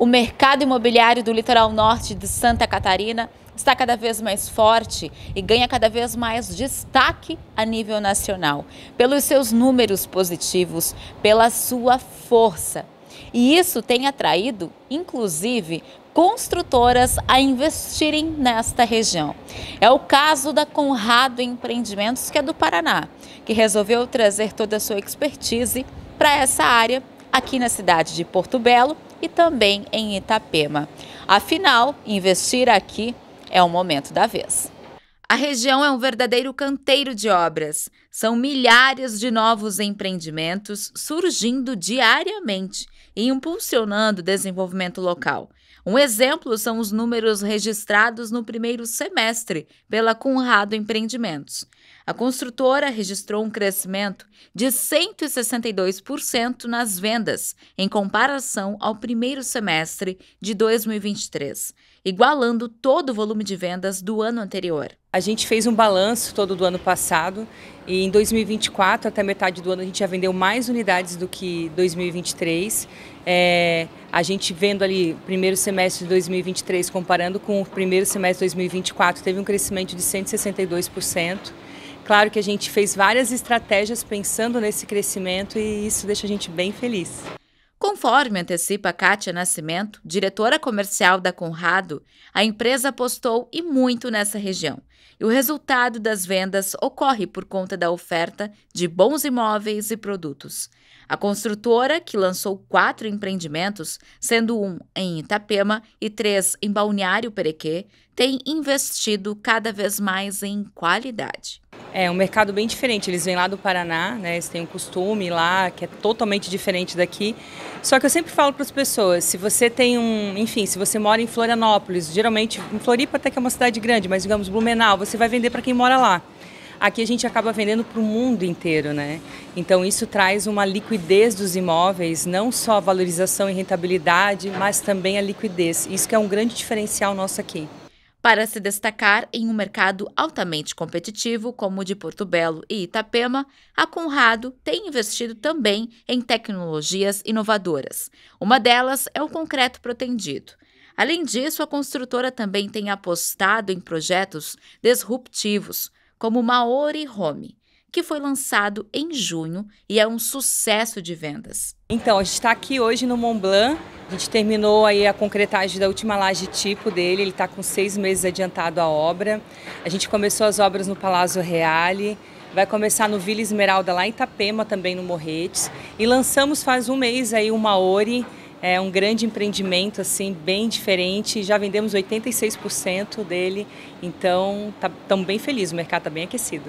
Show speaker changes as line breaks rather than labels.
O mercado imobiliário do litoral norte de Santa Catarina está cada vez mais forte e ganha cada vez mais destaque a nível nacional, pelos seus números positivos, pela sua força. E isso tem atraído, inclusive, construtoras a investirem nesta região. É o caso da Conrado Empreendimentos, que é do Paraná, que resolveu trazer toda a sua expertise para essa área aqui na cidade de Porto Belo e também em Itapema. Afinal, investir aqui é o momento da vez. A região é um verdadeiro canteiro de obras. São milhares de novos empreendimentos surgindo diariamente e impulsionando o desenvolvimento local. Um exemplo são os números registrados no primeiro semestre pela Conrado Empreendimentos. A construtora registrou um crescimento de 162% nas vendas em comparação ao primeiro semestre de 2023, igualando todo o volume de vendas do ano anterior. A gente fez um balanço todo do ano passado e em 2024, até metade do ano, a
gente já vendeu mais unidades do que 2023. É, a gente vendo ali primeiro semestre de 2023 comparando com o primeiro semestre de 2024, teve um crescimento de 162%. Claro que a gente fez várias estratégias pensando nesse
crescimento e isso deixa a gente bem feliz. Conforme antecipa Kátia Nascimento, diretora comercial da Conrado, a empresa apostou e muito nessa região. E o resultado das vendas ocorre por conta da oferta de bons imóveis e produtos. A construtora, que lançou quatro empreendimentos, sendo um em Itapema e três em Balneário Perequê, tem investido cada vez mais em qualidade. É um mercado bem diferente.
Eles vêm lá do Paraná, né? Eles têm um costume lá que é totalmente diferente daqui. Só que eu sempre falo para as pessoas, se você tem um, enfim, se você mora em Florianópolis, geralmente em Floripa até que é uma cidade grande, mas digamos Blumenau, você vai vender para quem mora lá. Aqui a gente acaba vendendo para o mundo inteiro, né? Então isso traz uma liquidez dos imóveis, não só a valorização e rentabilidade, mas
também a liquidez. Isso que é um grande diferencial nosso aqui para se destacar em um mercado altamente competitivo como o de Porto Belo e Itapema, a Conrado tem investido também em tecnologias inovadoras. Uma delas é o concreto protendido. Além disso, a construtora também tem apostado em projetos disruptivos, como Maori Home, que foi lançado em junho e é um sucesso de vendas. Então, a gente está aqui hoje no Mont Blanc, a gente terminou
aí a concretagem da última laje tipo dele, ele está com seis meses adiantado a obra. A gente começou as obras no Palácio Reale, vai começar no Vila Esmeralda lá em Itapema, também no Morretes. E lançamos faz um mês aí o Maori, é um grande empreendimento, assim, bem diferente. Já vendemos 86% dele, então estamos tá, tá, bem felizes, o mercado está bem aquecido.